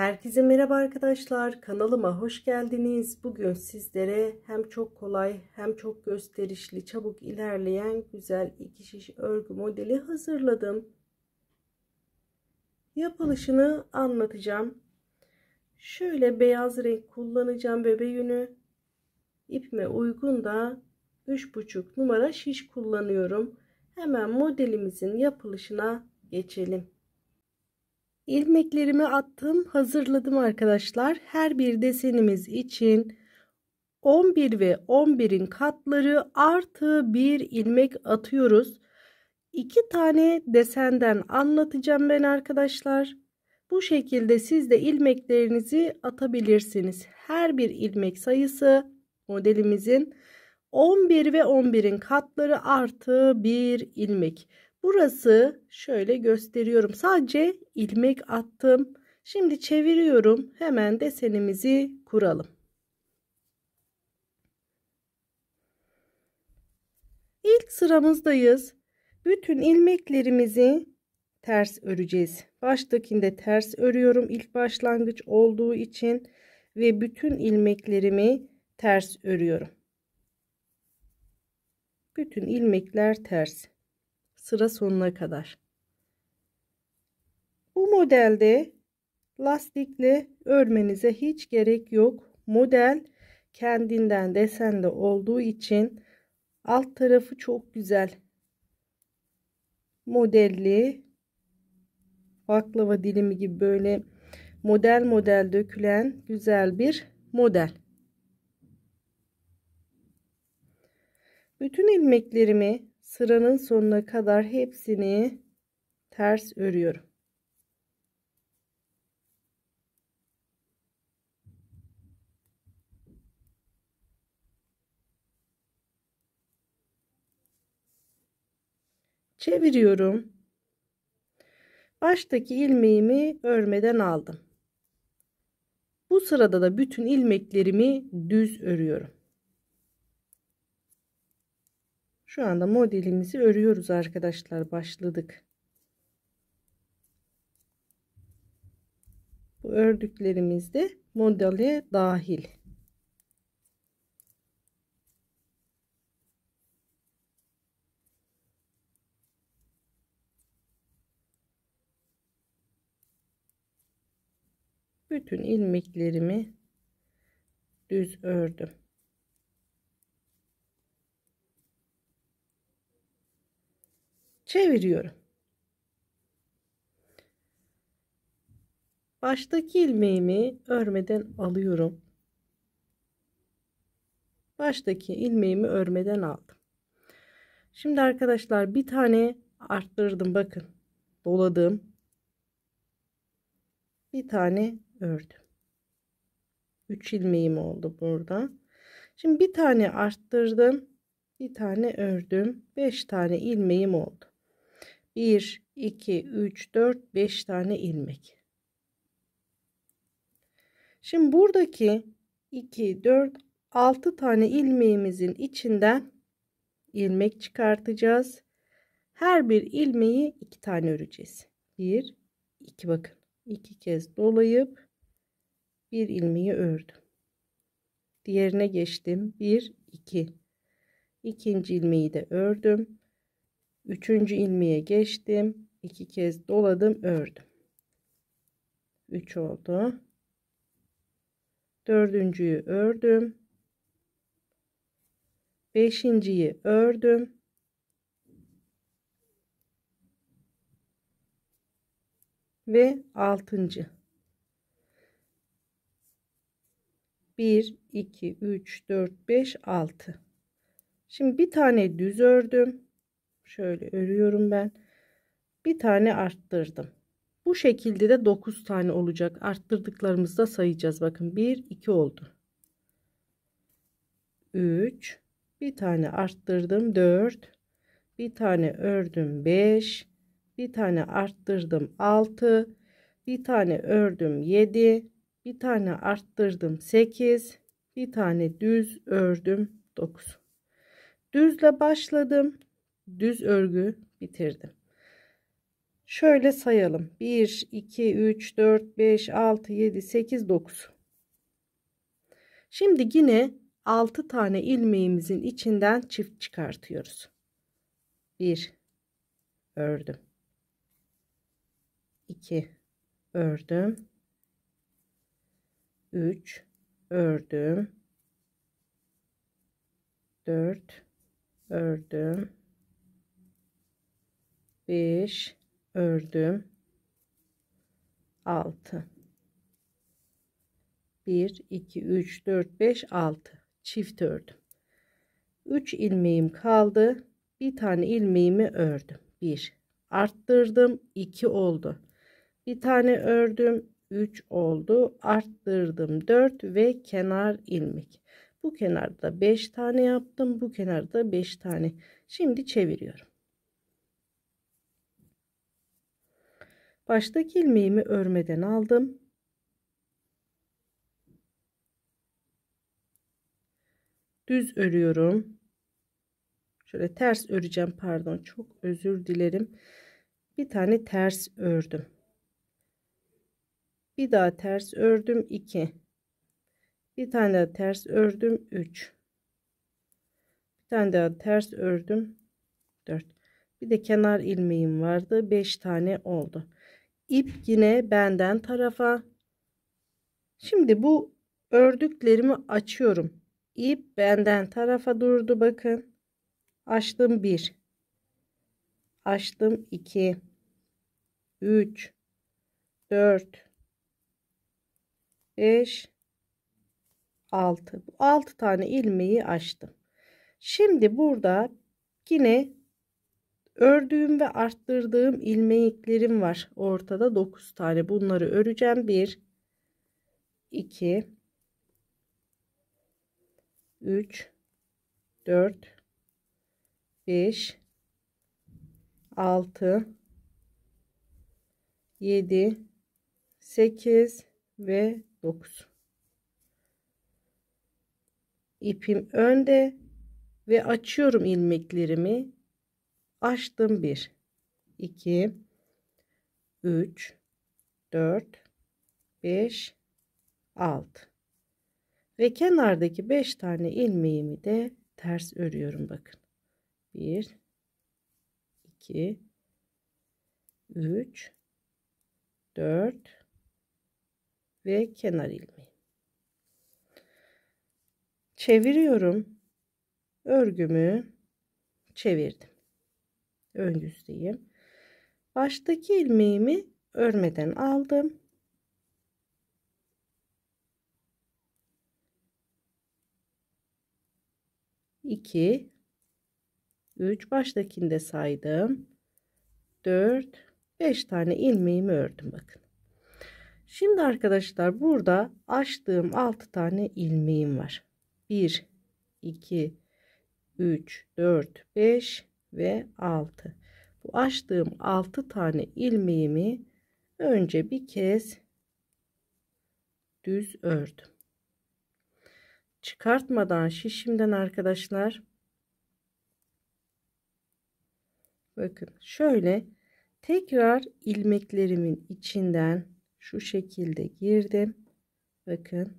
Herkese merhaba arkadaşlar. Kanalıma hoş geldiniz. Bugün sizlere hem çok kolay hem çok gösterişli, çabuk ilerleyen güzel iki şiş örgü modeli hazırladım. Yapılışını anlatacağım. Şöyle beyaz renk kullanacağım bebe yünü. İpime uygun da 3,5 numara şiş kullanıyorum. Hemen modelimizin yapılışına geçelim ilmeklerimi attım hazırladım arkadaşlar her bir desenimiz için 11 ve 11'in katları artı bir ilmek atıyoruz İki tane desenden anlatacağım ben arkadaşlar bu şekilde siz de ilmeklerinizi atabilirsiniz her bir ilmek sayısı modelimizin 11 ve 11'in katları artı bir ilmek Burası şöyle gösteriyorum. Sadece ilmek attım. Şimdi çeviriyorum. Hemen desenimizi kuralım. İlk sıramızdayız. Bütün ilmeklerimizi ters öreceğiz. Baştakinde ters örüyorum ilk başlangıç olduğu için ve bütün ilmeklerimi ters örüyorum. Bütün ilmekler ters sıra sonuna kadar. Bu modelde lastikle örmenize hiç gerek yok. Model kendinden desende olduğu için alt tarafı çok güzel. Modelli baklava dilimi gibi böyle model model dökülen güzel bir model. Bütün ilmeklerimi sıranın sonuna kadar hepsini ters örüyorum. çeviriyorum. Baştaki ilmeğimi örmeden aldım. Bu sırada da bütün ilmeklerimi düz örüyorum. Şu anda modelimizi örüyoruz arkadaşlar. Başladık. Bu ördüklerimiz de modele dahil. Bütün ilmeklerimi düz ördüm. çeviriyorum. Baştaki ilmeğimi örmeden alıyorum. Baştaki ilmeğimi örmeden aldım. Şimdi arkadaşlar bir tane arttırdım bakın. Doladım. Bir tane ördüm. 3 ilmeğim oldu burada. Şimdi bir tane arttırdım. Bir tane ördüm. 5 tane ilmeğim oldu. 1, 2, 3, 4, 5 tane ilmek. Şimdi buradaki 2, 4, 6 tane ilmeğimizin içinden ilmek çıkartacağız. Her bir ilmeği 2 tane öreceğiz. 1, 2 bakın. 2 kez dolayıp bir ilmeği ördüm. Diğerine geçtim. 1, 2. İkinci ilmeği de ördüm. Üçüncü ilmeğe geçtim. iki kez doladım ördüm. 3 oldu. Dördüncüyü ördüm. Beşinciyi ördüm. Ve altıncı. 1, 2, 3, 4, 5, 6. Şimdi bir tane düz ördüm. Şöyle örüyorum ben. Bir tane arttırdım. Bu şekilde de 9 tane olacak. Arttırdıklarımızda sayacağız. Bakın 1 2 oldu. 3 bir tane arttırdım 4 bir tane ördüm 5 bir tane arttırdım 6 bir tane ördüm 7 bir tane arttırdım 8 bir tane düz ördüm 9 düzle başladım düz örgü bitirdim. Şöyle sayalım. 1, 2, 3, 4, 5, 6, 7, 8, 9. Şimdi yine 6 tane ilmeğimizin içinden çift çıkartıyoruz. 1 ördüm. 2 ördüm. 3 ördüm. 4 ördüm. 5 ördüm 6 1 2 3 4 5 6 çift ördüm 3 ilmeğim kaldı bir tane ilmeğimi ördüm 1 arttırdım 2 oldu bir tane ördüm 3 oldu arttırdım 4 ve kenar ilmek bu kenarda 5 tane yaptım bu kenarda 5 tane şimdi çeviriyorum Baştaki ilmeğimi örmeden aldım. Düz örüyorum. Şöyle ters öreceğim pardon. Çok özür dilerim. Bir tane ters ördüm. Bir daha ters ördüm 2. Bir tane daha ters ördüm 3. Bir tane daha ters ördüm 4. Bir de kenar ilmeğim vardı. 5 tane oldu ip yine benden tarafa. Şimdi bu ördüklerimi açıyorum. İp benden tarafa durdu bakın. Açtım 1. Açtım 2. 3 4 5 6. 6 tane ilmeği açtım. Şimdi burada yine Ördüğüm ve arttırdığım ilmeklerim var. Ortada 9 tane. Bunları öreceğim. 1 2 3 4 5 6 7 8 ve 9 ipim önde ve açıyorum ilmeklerimi açtım 1 2 3 4 5 6 ve kenardaki 5 tane ilmeğimi de ters örüyorum bakın 1 2 3 4 ve kenar ilmeği çeviriyorum örgümü çevirdim ön yüzdeyim. Baştaki ilmeğimi örmeden aldım. İki, üç baştakinde saydım. Dört, beş tane ilmeğimi ördüm bakın. Şimdi arkadaşlar burada açtığım altı tane ilmeğim var. Bir, iki, üç, dört, beş ve 6. Bu açtığım 6 tane ilmeğimi önce bir kez düz ördüm. Çıkartmadan şişimden arkadaşlar bakın şöyle tekrar ilmeklerimin içinden şu şekilde girdim. Bakın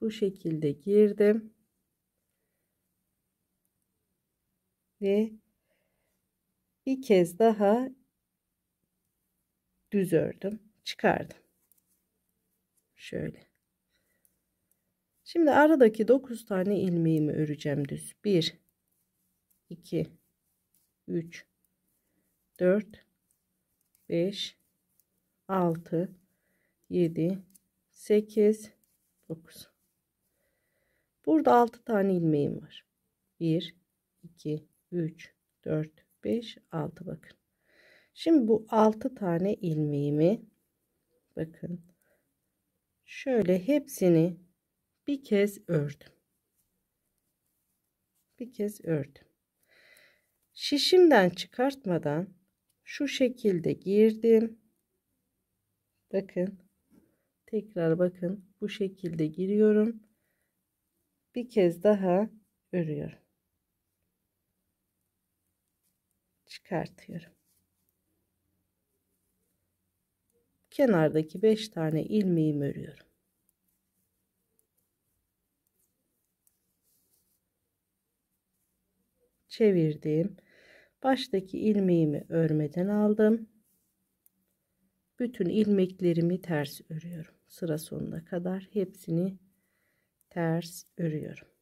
bu şekilde girdim ve bir kez daha düz ördüm çıkardım şöyle şimdi aradaki 9 tane ilmeğimi öreceğim düz 1 2 3 4 5 6 7 8 9 burada 6 tane ilmeğim var 1 2 3, 4, 5, 6 bakın. Şimdi bu 6 tane ilmeğimi bakın şöyle hepsini bir kez ördüm. Bir kez ördüm. Şişimden çıkartmadan şu şekilde girdim. Bakın. Tekrar bakın bu şekilde giriyorum. Bir kez daha örüyorum. çıkartıyorum. Kenardaki 5 tane ilmeği örüyorum. Çevirdim. Baştaki ilmeğimi örmeden aldım. Bütün ilmeklerimi ters örüyorum. Sıra sonuna kadar hepsini ters örüyorum.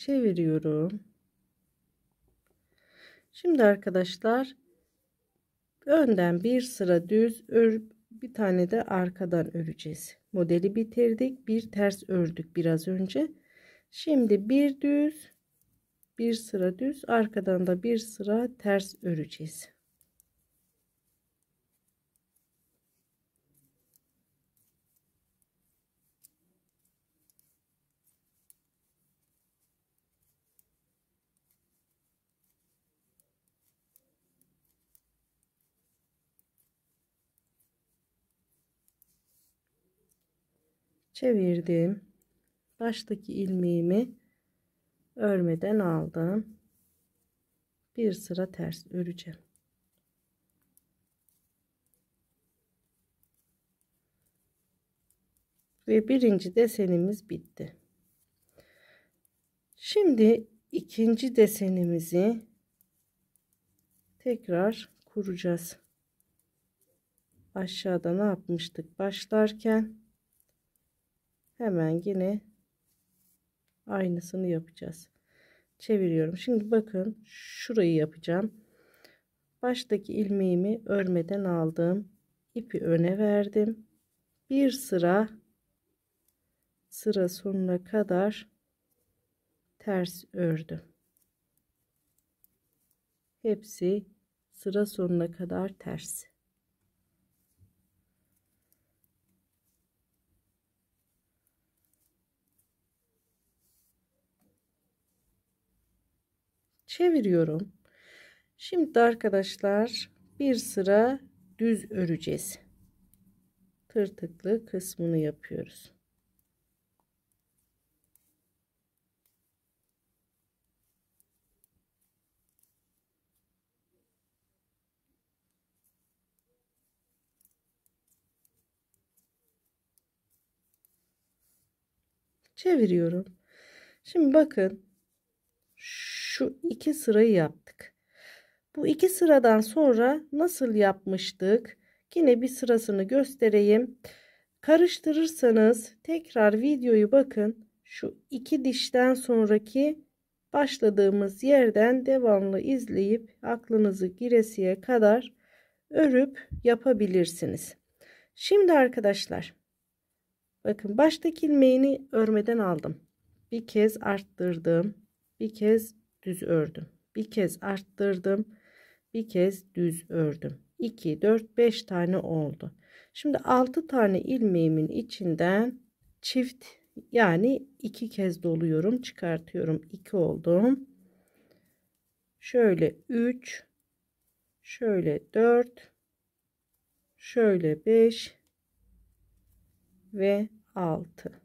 çeviriyorum. Şimdi arkadaşlar önden bir sıra düz örüp bir tane de arkadan öreceğiz. Modeli bitirdik. Bir ters ördük biraz önce. Şimdi bir düz bir sıra düz arkadan da bir sıra ters öreceğiz. çevirdim. Baştaki ilmeğimi örmeden aldım. Bir sıra ters öreceğim. Ve birinci desenimiz bitti. Şimdi ikinci desenimizi tekrar kuracağız. Aşağıda ne yapmıştık başlarken hemen yine aynısını yapacağız çeviriyorum şimdi bakın şurayı yapacağım baştaki ilmeğimi örmeden aldım ipi öne verdim bir sıra sıra sonuna kadar ters ördüm hepsi sıra sonuna kadar ters çeviriyorum. Şimdi arkadaşlar bir sıra düz öreceğiz. Tırtıklı kısmını yapıyoruz. çeviriyorum. Şimdi bakın şu iki sırayı yaptık. Bu iki sıradan sonra nasıl yapmıştık? Yine bir sırasını göstereyim. Karıştırırsanız tekrar videoyu bakın. Şu iki dişten sonraki başladığımız yerden devamlı izleyip aklınızı giresiye kadar örüp yapabilirsiniz. Şimdi arkadaşlar bakın baştaki ilmeğini örmeden aldım. Bir kez arttırdım. Bir kez düz ördüm. Bir kez arttırdım. Bir kez düz ördüm. 2 4 5 tane oldu. Şimdi 6 tane ilmeğimin içinden çift yani iki kez doluyorum, çıkartıyorum. 2 oldum. Şöyle 3 şöyle 4 şöyle 5 ve 6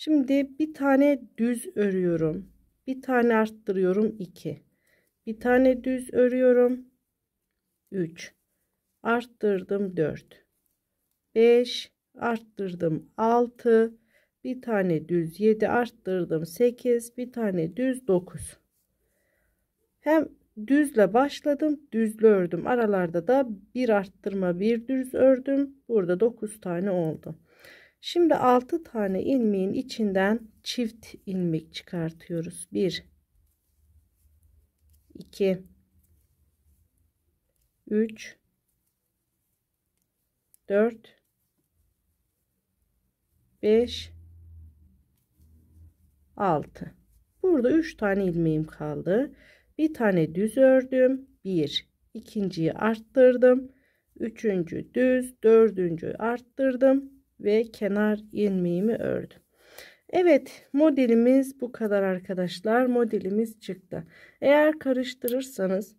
Şimdi bir tane düz örüyorum. Bir tane arttırıyorum 2. Bir tane düz örüyorum 3. Arttırdım 4. 5 arttırdım 6. Bir tane düz 7 arttırdım 8. Bir tane düz 9. Hem düzle başladım düzle ördüm aralarda da bir arttırma bir düz ördüm burada 9 tane oldu Şimdi 6 tane ilmeğin içinden çift ilmek çıkartıyoruz. 1 2 3 4 5 6 Burada 3 tane ilmeğim kaldı. Bir tane düz ördüm. 1 ikinciyi arttırdım. Üçüncü düz, dördüncü arttırdım ve kenar ilmeğimi ördüm. Evet modelimiz bu kadar arkadaşlar. Modelimiz çıktı. Eğer karıştırırsanız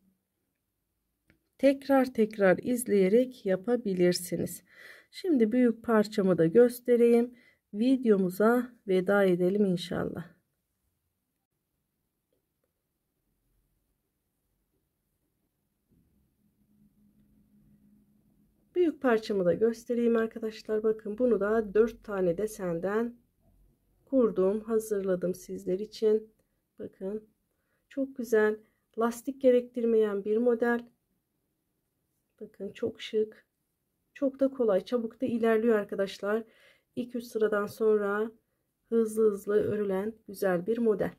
tekrar tekrar izleyerek yapabilirsiniz. Şimdi büyük parçamı da göstereyim. Videomuza veda edelim inşallah. Sık parçamı da göstereyim arkadaşlar. Bakın bunu da 4 tane desenden kurdum, hazırladım sizler için. Bakın çok güzel. Lastik gerektirmeyen bir model. Bakın çok şık. Çok da kolay. Çabuk da ilerliyor arkadaşlar. İlk üç sıradan sonra hızlı hızlı örülen güzel bir model.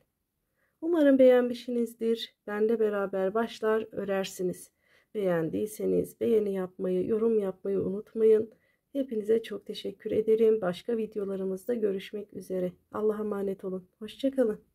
Umarım beğenmişsinizdir. Benle beraber başlar örersiniz. Beğendiyseniz beğeni yapmayı, yorum yapmayı unutmayın. Hepinize çok teşekkür ederim. Başka videolarımızda görüşmek üzere. Allah'a emanet olun. Hoşçakalın.